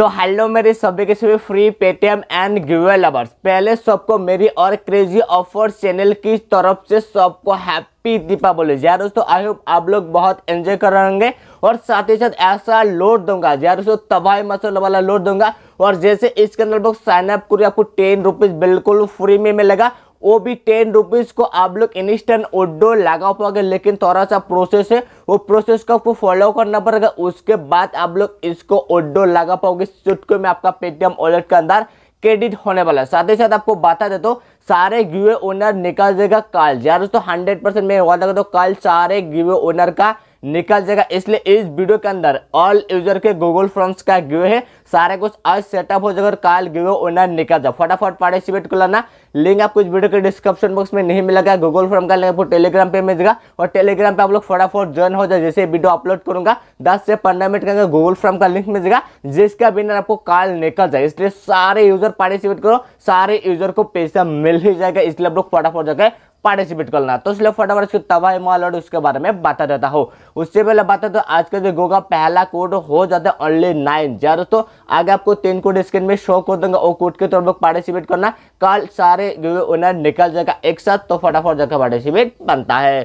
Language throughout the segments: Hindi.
तो हेलो मेरे सभी के सभी free Paytm and giveaway lovers पहले सबको मेरी और क्रेजी ऑफर चैनल की तरफ से सबको हैप्पी दीपावली यार हाँ दोस्तों आई होप आप लोग बहुत एंजॉय कर रहे होंगे और साथ ही साथ ऐसा लोड दूंगा यार हाँ दोस्तों तबाही मसल वाला लोड दूंगा और जैसे इसके अंदर लोग साइन करिए आपको टेन रुपीज़ बिल्कुल फ्री में मिलेगा वो भी टेन रुपीज़ को आप लोग इंस्टेंट ओडो लगा पाओगे लेकिन थोड़ा सा प्रोसेस है वो प्रोसेस को आपको फॉलो करना पड़ेगा उसके बाद आप लोग इसको ओडो लगा पाओगे चुटको में आपका पेटीएम वॉलेट के अंदर क्रेडिट होने वाला है साथ ही साथ आपको बता देता हूँ सारे गिवे ओनर निकाल देगा कल यार दोस्तों हंड्रेड परसेंट मैं वादा करता हूँ कल सारे गिवे ओनर का निकल जाएगा इसलिए इस वीडियो के अंदर ऑल यूजर के गूगल फॉर्म्स का गिवे है सारे कुछ आज सेटअप हो जाएगा और काल गिवे ओनर निकल जाओ फटाफट पार्टिसिपेट कर लाना लिंक आपको इस वीडियो के डिस्क्रिप्शन बॉक्स में नहीं मिलेगा गूगल फॉर्म का लिंक आपको टेलीग्राम पे मिलेगा और टेलीग्राम पे आप लोग फटाफट ज्वाइन हो जाए जैसे वीडियो अपलोड करूंगा दस से पंद्रह मिनट के अंदर गूगल फॉर्म का लिंक मिलेगा जिसका बिना आपको काल निकल जाए इसलिए सारे यूजर पार्टिसिपेट करो सारे यूजर को पैसा मिल ही जाएगा इसलिए आप लोग फटाफट जाकर पार्टिसिपेट करना तो इसलिए फटाफट उसके तबाही माल और उसके बारे में बता देता हो उससे पहले बता दो तो आज का जो का पहला कोड हो जाता है ओनली नाइन जहाँ दोस्तों आगे आपको तीन कोड स्क्रीन में शो कर दूंगा वो कोड के तौर पर पार्टिसिपेट करना कल सारे जो ओनर निकल जाएगा एक साथ तो फटाफट जाकर पार्टिसिपेट बनता है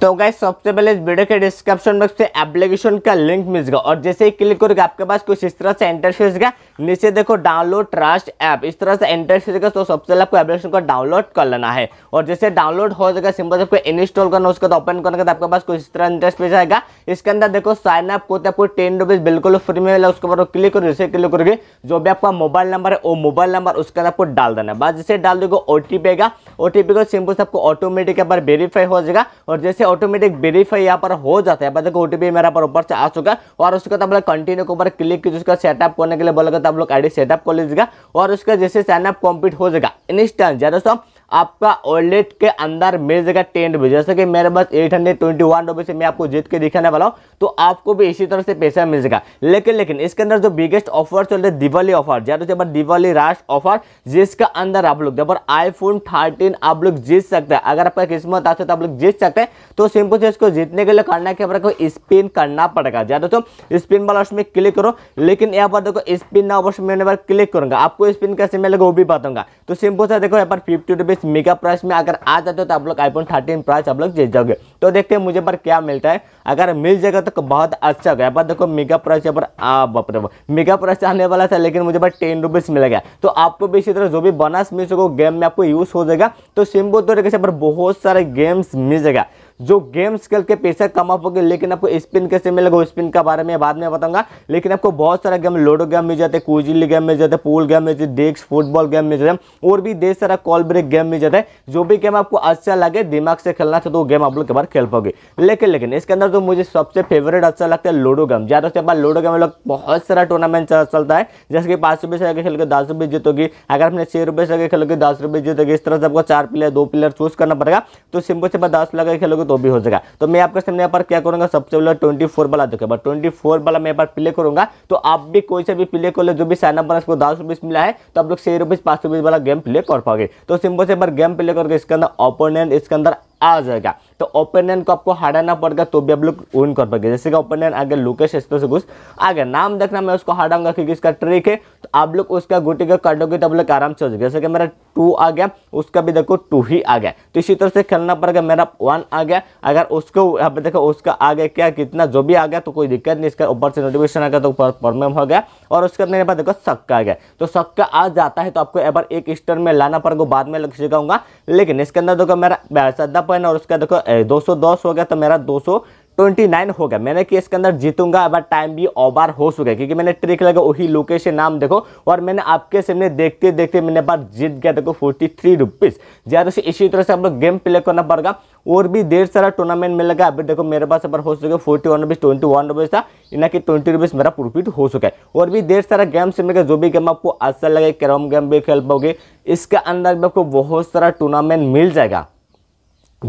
तो गाय सबसे पहले इस वीडियो के डिस्क्रिप्शन बॉक्स से एप्लीकेशन का लिंक मिल गया और जैसे ही क्लिक करोगे आपके पास कुछ इस तरह से इंटरफेस का नीचे देखो डाउनलोड ट्रस्ट ऐप इस तरह से इंटरफेस का तो सबसे पहले आपको एप्लीकेशन को डाउनलोड कर लेना है और जैसे डाउनलोड हो जाएगा सिंपल आपको इंस्टॉल करना उसका तो ओपन करने का आपके पास कुछ इस तरह इंटरफेस आएगा इसके अंदर देखो साइन अप को आपको टेन रुपीज़ बिल्कुल फ्री में मिला उसके बाद क्लिक करो जैसे क्लिक करोगे जो भी आपका मोबाइल नंबर है वो मोबाइल नंबर उसके अंदर आपको डाल देना है बस जैसे डाल दोगे ओ टी पी आएगा ओ टी पी को सिंपल से आपको ऑटोमेटिक वेरीफाई हो जाएगा और जैसे ऑटोमेटिक वेरीफाई यहाँ पर हो जाता है देखो ओटीपी मेरा पर ऊपर से आ चुका है और उसके बाद कंटिन्यू के ऊपर क्लिक कीजिए उसका सेटअप करने के लिए बोलेगा तो आप लोग आई सेटअप कर लीजिएगा और उसका जैसे साइनअप कम्प्लीट हो जाएगा इंस्टेंट जैसे दोस्तों आपका ऑलेट के अंदर मिल जाएगा टेन रुपीज़ जैसे कि मेरे पास eight hundred twenty one rupees मैं आपको जीत के दिखाने वाला हूँ तो आपको भी इसी तरह से पैसा मिल जाएगा लेकिन लेकिन इसके अंदर जो बिगेस्ट ऑफर चल रहा है दिवाली ऑफर जैसे जबर दिवाली राश ऑफर जिसका अंदर आप लोग आई आईफोन थर्टीन आप लोग जीत सकते हैं अगर आपका किस्मत आता है तो आप लोग जीत सकते हैं तो सिंपल से इसको जीतने के लिए करना क्या पड़ेगा स्पिन करना पड़ेगा ज्यादा तो स्पिन वाला उसमें क्लिक करो लेकिन यहाँ पर देखो स्पिन ना ऑप्शन में क्लिक करूंगा आपको स्पिन कैसे मिलेगा वो भी बताऊंगा तो सिंपल से देखो यहाँ पर फिफ्टी रुपीज इस मेगा प्राइस में अगर आ जाते हो तो आप लोग आईफोन थर्टीन प्राइस आप लोग जीत जाओगे तो देखते हैं मुझे पर क्या मिलता है अगर मिल जाएगा तो बहुत अच्छा होगा यहाँ पर देखो मेगा प्राइस यहाँ पर आ बाप रे मेगा प्राइस आने वाला था लेकिन मुझे पर टेन रुपीज़ मिल गया तो आपको भी इसी तरह जो भी बनास मिल सको गेम में आपको यूज़ हो जाएगा तो सिम्बो तरीके से पर बहुत सारे गेम्स मिल जाएगा जो गेम्स के पैसा कम अप होगी लेकिन आपको स्पिन कैसे मिलेगा स्पिन के बारे में बाद में बताऊंगा लेकिन आपको बहुत सारा गेम लूडो गेम मिल जाते हैं कुजिली गेम मिल जाते पूल गेम मिल जाते डेस्क फुटबॉल गेम मिल जाते हैं और भी देर सारा कॉल ब्रेक गेम मिल जाता है जो भी गेम आपको अच्छा लगे दिमाग से खेलना था तो वो गेम आप लोग के बार खेल पाओगे लेकिन लेकिन इसके अंदर तो मुझे सबसे फेवरेट अच्छा लगता है लूडो गेम ज़्यादा से बार लूडो गेम में लोग बहुत सारा टूर्नामेंट चलता है जैसे कि पाँच रुपये से आगे खेल के दस रुपये जीतोगी अगर आपने छः रुपये से आगे खेलोगे दस रुपये जीतोगे इस तरह से आपको चार प्लेयर दो प्लेयर चूज करना पड़ेगा तो सिंपल से दस लगा खेलोगे तो भी हो जाएगा तो मैं आपके सामने यहाँ पर क्या करूँगा सबसे पहले ट्वेंटी फोर वाला देखा ट्वेंटी फोर वाला मैं यहाँ पर प्ले करूँगा तो आप भी कोई से भी प्ले कर ले जो भी साइन अप आपको दस रुपीस मिला है तो आप लोग छः रुपीज़ पाँच रुपीज़ वाला गेम प्ले कर पाओगे तो सिंपल से एक बार गेम प्ले करके इसके अंदर ओपोनेंट इसके अंदर आ जाएगा तो ओपोनेंट को आपको हराना पड़ेगा तो भी आप लोग विन कर पाएंगे जैसे कि ओपोनेंट आगे लोकेश इस्तो से घुस आगे नाम देखना मैं उसको हराऊंगा क्योंकि इसका ट्रिक है तो आप लोग उसका गुटी का कटोगे तो आप लोग आराम से हो जाएगा जैसे कि मेरा टू आ गया उसका भी देखो टू ही आ गया तो इसी तरह से खेलना पड़ेगा मेरा वन आ गया अगर उसको यहाँ पे देखो उसका आ गया क्या कितना जो भी आ गया तो कोई दिक्कत नहीं इसका ऊपर से नोटिफिकेशन आ गया तो प्रॉब्लम हो गया और उसके मेरे यहाँ देखो सक्का आ गया तो सक्का आ जाता है तो आपको एक बार एक स्टर में लाना पड़ेगा बाद में सिखाऊंगा लेकिन इसके अंदर देखो मेरा सद्दा पॉइंट और उसका देखो 210 हो गया तो मेरा 229 हो गया मैंने कि इसके अंदर जीतूंगा अब टाइम भी ओवर हो चुका है क्योंकि मैंने ट्रिक लगा वही लोकेशन नाम देखो और मैंने आपके सामने देखते देखते मैंने बार जीत गया देखो फोर्टी थ्री रुपीज़ ज़्यादा से इसी तरह से आप लोग गेम प्ले करना पड़ेगा और भी देर सारा टूर्नामेंट मिलेगा अभी देखो मेरे पास पर हो चुके forty one rupees twenty one rupees था इना कि ट्वेंटी रुपीज़ मेरा प्रॉफिट हो चुका है और भी देर सारा गेम्स मिलेगा जो भी गेम आपको अच्छा लगे कैरम गेम भी खेल पाओगे इसके अंदर भी आपको बहुत सारा टूर्नामेंट मिल जाएगा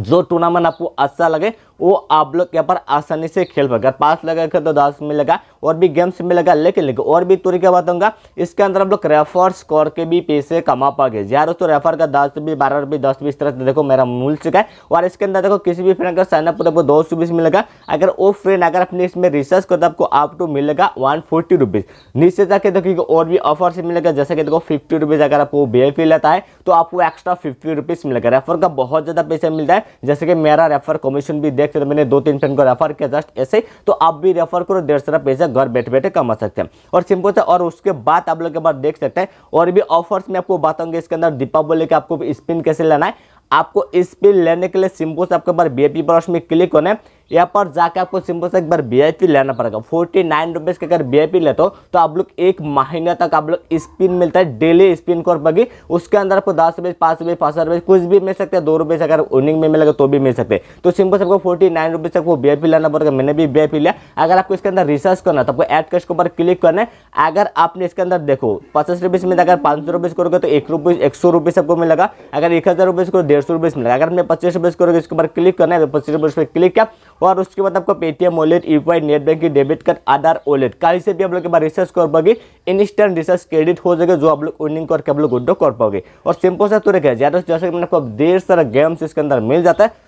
जो टूर्नामेंट आपको अच्छा लगे वो आप लोग यहाँ पर आसानी से खेल पाएगा लगा कर तो दस में लगा और भी गेम्स में लगा लेकिन लेकिन और भी तरीका बताऊंगा इसके अंदर आप लोग स्कोर के भी पैसे कमा पागे यार दोस्तों रेफर का दस भी बारह रुपये दस बीस तरह से देखो मेरा मूल चुका है और इसके अंदर देखो किसी भी फ्रेंड का साइनअप आपको दो सौ बीस मिलेगा अगर वो फ्रेंड अगर अपने इसमें रिसर्च करता आपको आप टू मिलेगा वन फोर्टी रुपीज़ नीचे जाके देखो और भी ऑफर से मिलेगा जैसे कि देखो फिफ्टी रुपीज़ अगर आपको बी पी लेता है तो आपको एक्स्ट्रा फिफ्टी रुपीज़ मिलेगा रेफर का बहुत ज़्यादा पैसा मिलता है जैसे कि मेरा रेफर कमीशन भी देख है फिर मैंने दो तीन फ्रेंड को रेफर किया जस्ट ऐसे तो आप भी रेफर करो डेढ़ सौ पैसा घर बैठे बैठे कमा सकते हैं और सिंपल से और उसके बाद आप लोग के बाद देख सकते हैं और भी ऑफर्स में आपको बताऊंगे इसके अंदर दीपावली के आपको स्पिन कैसे लेना है आपको स्पिन लेने के लिए सिंपल से आपके पास बी ए में क्लिक होना है यहाँ पर जाके आपको सिंपल से एक बार वी लेना पड़ेगा फोर्टी नाइन रुपीज़ का अगर वी लेते हो तो आप लोग एक महीने तक आप लोग स्पिन मिलता है डेली स्पिन कर पाएगी उसके अंदर आपको दस रुपये पाँच रुपये पाँच रुपये कुछ भी मिल सकते हैं दो रुपये से अगर अर्निंग में मिलेगा तो भी मिल सकते हैं तो सिंपल से आपको फोर्टी नाइन रुपीज़ तक वो वी लेना पड़ेगा मैंने भी वी लिया अगर आपको इसके अंदर रिसर्च करना तो आपको एड कैश के ऊपर क्लिक करना है अगर आपने इसके अंदर देखो पचास रुपीज़ में अगर पाँच सौ रुपीज़ करोगे तो एक रुपीज़ एक सौ रुपीज़ आपको मिलेगा अगर एक हज़ार रुपीज़ करो डेढ़ सौ रुपीज़ मिलेगा अगर मैं पच्चीस रुपीज़ करोगे इसके ऊपर क्लिक करना है तो पच्चीस रुपये पर क्लिक किया और उसके बाद आपको Paytm wallet UPI net banking debit card Aadhaar wallet कहीं से भी आप लोग के बाद रिसर्च कर पाओगे इंस्टेंट रिसर्च क्रेडिट हो जाएगा जो आप लोग वर्निंग करके आप लोग विड्रो कर पाओगे और सिंपल सा तो रखे ज़्यादा से ज़्यादा मैंने आपको ढेर सारा गेम्स इसके अंदर मिल जाता है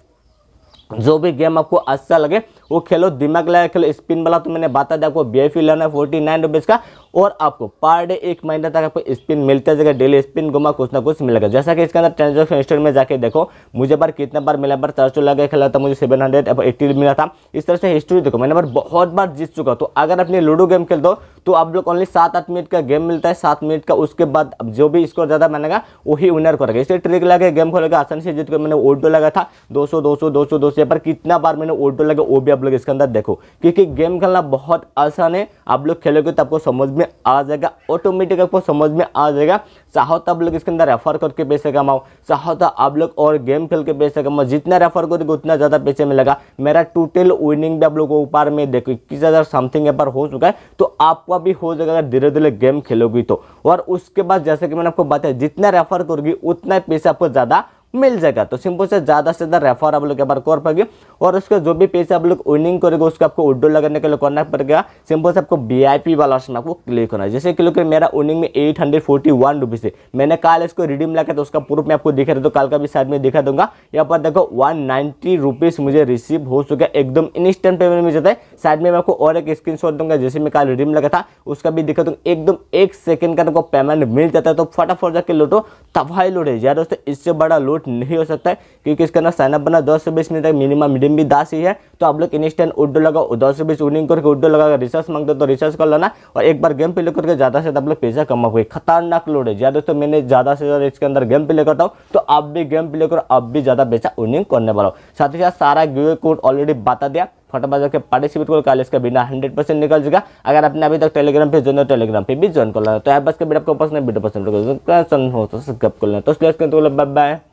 जो भी गेम आपको अच्छा लगे वो खेलो दिमाग लगा खेलो स्पिन वाला तो मैंने बता दिया आपको बी एफ लेना है फोर्टी नाइन रुपीज़ का और आपको पर डे एक महीना तक आपको स्पिन मिलता जाएगा डेली स्पिन घुमा कुछ ना कुछ मिलेगा जैसा कि इसके अंदर ट्रांजेक्शन हिस्ट्री में जाके देखो मुझे बार कितना बार मिला बार चार लगा खेला था मुझे सेवन हंड्रेड एट्टी मिला था इस तरह से हिस्ट्री देखो मैंने बार बहुत बार जीत चुका तो अगर अपने लूडो गेम खेल दो तो आप लोग ओनली सात आठ मिनट का गेम मिलता है सात मिनट का उसके बाद जो भी स्कोर ज़्यादा मानेगा वही विनर करेगा इसलिए ट्रिक लगा गेम खोलेगा आसानी से जीत मैंने ओडो लगा था दो सौ दो सौ दो सौ दो सौ पर कितना बार मैंने ओडो लगा वो भी आप लोग इसके अंदर देखो क्योंकि गेम खेलना बहुत आसान है आप लोग खेलोगे तो आपको समझ में आ जाएगा ऑटोमेटिक आपको समझ में आ जाएगा चाहो तो आप लोग इसके अंदर रेफर करके पैसे कमाओ चाहो तो आप लोग और गेम खेल के पैसे कमाओ जितना रेफर करोगे उतना ज़्यादा पैसे मिलेगा मेरा टोटल विनिंग भी आप लोग को ऊपर में देखो इक्कीस हज़ार समथिंग यहाँ पर हो चुका है तो आपका भी हो जाएगा अगर धीरे धीरे गेम खेलोगी तो और उसके बाद जैसे कि मैंने आपको बताया जितना रेफर करोगी उतना पैसे आपको ज़्यादा मिल जाएगा तो सिंपल से ज़्यादा से ज़्यादा रेफर आप लोग एक बार कर पाएंगे और उसका जो भी पेज आप लोग विनिंग करेगा उसको आपको उड्डो लगाने के लिए करना पड़ेगा सिंपल से आपको वीआईपी वाला ऑप्शन आपको क्लिक करना है जैसे क्लिक कर मेरा विनिंग में eight hundred forty one rupees है मैंने कल इसको रिडीम लगा तो उसका प्रूफ मैं आपको दिखा रहा तो कल का भी साइड में दिखा दूंगा यहाँ पर देखो वन नाइन्टी रुपीज़ मुझे रिसीव हो चुका है एकदम इंस्टेंट पेमेंट मिल जाता है साइड में मैं आपको और एक स्क्रीन शॉट दूंगा जैसे मैं कल रिडीम लगा था उसका भी दिखा दूंगा एकदम एक सेकेंड का पेमेंट मिल जाता है तो फटाफट जाके लूटो तफाई लूटे यार दोस्तों इससे बड़ा लूट आउट नहीं हो सकता है क्योंकि इसके अंदर साइनअप बना दस सौ बीस मिनट तक मिनिमम मीडियम भी दस ही है तो आप लोग इंस्टेंट उड्डो लगाओ दस सौ बीस उडिंग करके उड्डो लगा रिसर्च मांगते तो रिसर्च कर लेना और एक बार गेम प्ले करके ज़्यादा से ज़्यादा आप लोग पैसा कमा हुए खतरनाक लोड है या दोस्तों मैंने ज़्यादा से ज़्यादा इसके अंदर गेम प्ले करता हूँ तो आप भी गेम प्ले करो आप भी ज़्यादा पैसा उडिंग करने वाला हो साथ ही साथ सारा गिवे कोड ऑलरेडी बता दिया फटाफट जाकर पार्टिसिपेट कर कॉलेज का बिना 100 परसेंट निकल जाएगा अगर आपने अभी तक टेलीग्राम पे ज्वाइन टेलीग्राम पे भी ज्वाइन कर लेना तो ऐप बस के वीडियो आपको पसंद है वीडियो पसंद हो तो सब कर लेना तो बाय तो तो बाय